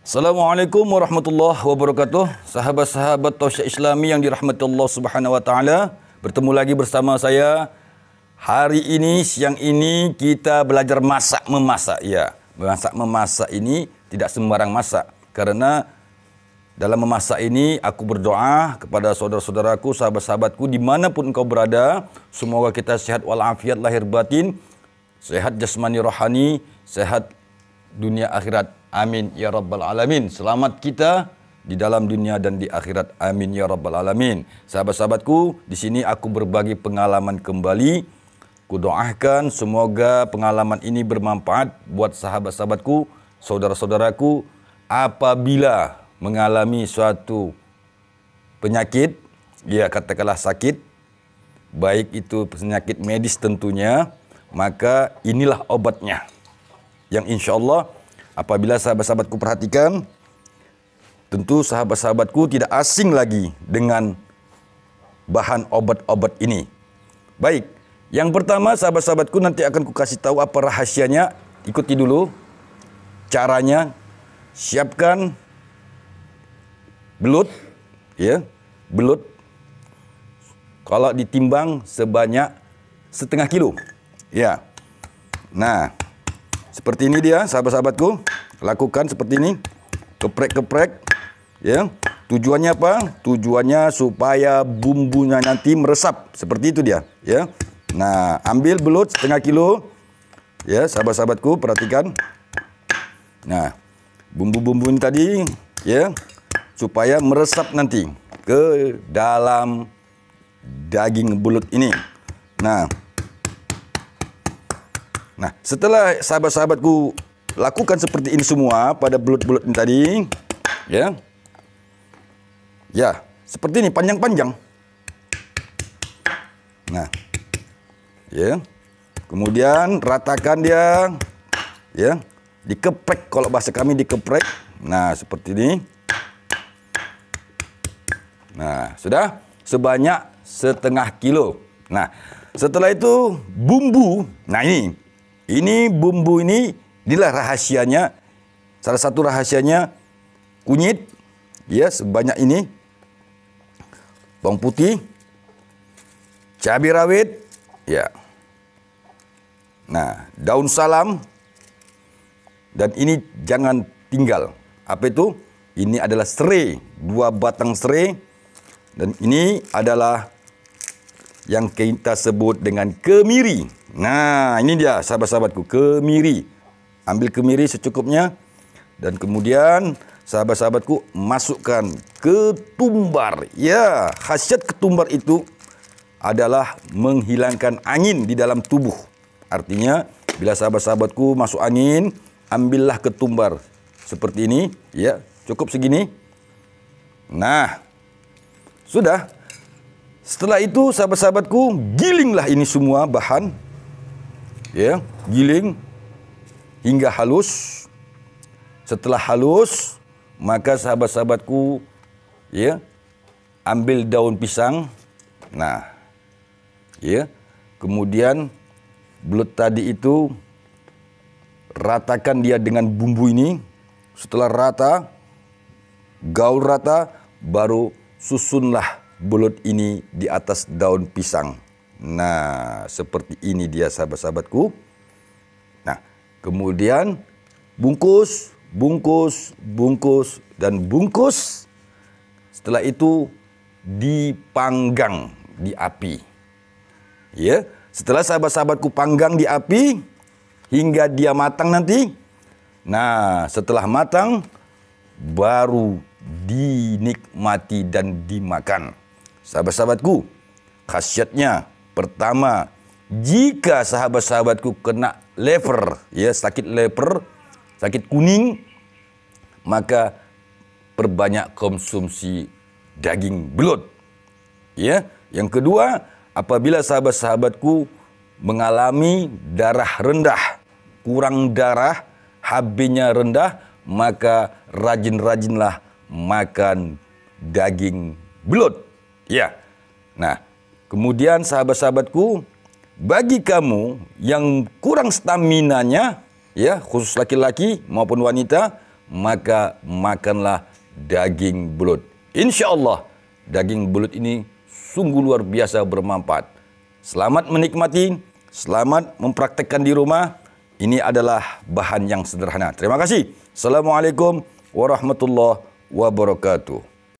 Assalamualaikum warahmatullahi wabarakatuh. Sahabat-sahabat Tausyah Islami yang dirahmati Allah Subhanahu wa taala, bertemu lagi bersama saya. Hari ini siang ini kita belajar masak memasak ya. memasak memasak ini tidak sembarang masak karena dalam memasak ini aku berdoa kepada saudara-saudaraku, sahabat-sahabatku dimanapun engkau berada, semoga kita sehat walafiat lahir batin, sehat jasmani rohani, sehat dunia akhirat. Amin ya rabbal alamin. Selamat kita di dalam dunia dan di akhirat. Amin ya rabbal alamin. Sahabat-sahabatku, di sini aku berbagi pengalaman kembali. Kudoakan semoga pengalaman ini bermanfaat buat sahabat-sahabatku, saudara-saudaraku apabila mengalami suatu penyakit, ya katakanlah sakit, baik itu penyakit medis tentunya, maka inilah obatnya. Yang insya Allah Apabila sahabat-sahabatku perhatikan, tentu sahabat-sahabatku tidak asing lagi dengan bahan obat-obat ini. Baik, yang pertama sahabat-sahabatku nanti akan kukasih tahu apa rahasianya. Ikuti dulu caranya. Siapkan belut, ya, belut. Kalau ditimbang sebanyak setengah kilo, ya. Nah, seperti ini dia, sahabat-sahabatku. Lakukan seperti ini. Keprek-keprek. Ya. Tujuannya apa? Tujuannya supaya bumbunya nanti meresap. Seperti itu dia, ya. Nah, ambil belut setengah kilo. Ya, sahabat-sahabatku, perhatikan. Nah, bumbu-bumbu ini tadi, ya, supaya meresap nanti ke dalam daging belut ini. Nah, Nah, setelah sahabat-sahabatku lakukan seperti ini semua pada belut-belut ini tadi, ya. Ya, seperti ini panjang-panjang. Nah. Ya. Kemudian ratakan dia ya. Dikeprek kalau bahasa kami dikeprek. Nah, seperti ini. Nah, sudah sebanyak setengah kilo. Nah, setelah itu bumbu. Nah, ini ini bumbu ini, inilah rahasianya. Salah satu rahasianya kunyit, ya sebanyak ini. Bawang putih, cabai rawit, ya. Nah, daun salam, dan ini jangan tinggal. Apa itu? Ini adalah serai, dua batang serai. Dan ini adalah yang kita sebut dengan kemiri. Nah, ini dia sahabat-sahabatku, kemiri. Ambil kemiri secukupnya dan kemudian sahabat-sahabatku masukkan ketumbar. Ya, khasiat ketumbar itu adalah menghilangkan angin di dalam tubuh. Artinya, bila sahabat-sahabatku masuk angin, ambillah ketumbar seperti ini, ya, cukup segini. Nah, sudah. Setelah itu sahabat-sahabatku gilinglah ini semua bahan ya, giling hingga halus. Setelah halus, maka sahabat-sahabatku ya, ambil daun pisang. Nah, ya. Kemudian belut tadi itu ratakan dia dengan bumbu ini. Setelah rata, gaul rata, baru susunlah belut ini di atas daun pisang. Nah, seperti ini dia sahabat-sahabatku. Nah, kemudian bungkus, bungkus, bungkus, dan bungkus. Setelah itu dipanggang di api. Ya, setelah sahabat-sahabatku panggang di api hingga dia matang nanti. Nah, setelah matang baru dinikmati dan dimakan. Sahabat-sahabatku, khasiatnya Pertama, jika sahabat-sahabatku kena lever ya sakit lever sakit kuning, maka perbanyak konsumsi daging belut. Ya, yang kedua, apabila sahabat-sahabatku mengalami darah rendah, kurang darah, HB-nya rendah, maka rajin-rajinlah makan daging belut. Ya. Nah, Kemudian sahabat-sahabatku, bagi kamu yang kurang staminanya, ya khusus laki-laki maupun wanita, maka makanlah daging belut. Insya Allah daging belut ini sungguh luar biasa bermanfaat. Selamat menikmati, selamat mempraktekkan di rumah. Ini adalah bahan yang sederhana. Terima kasih. Assalamualaikum warahmatullahi wabarakatuh.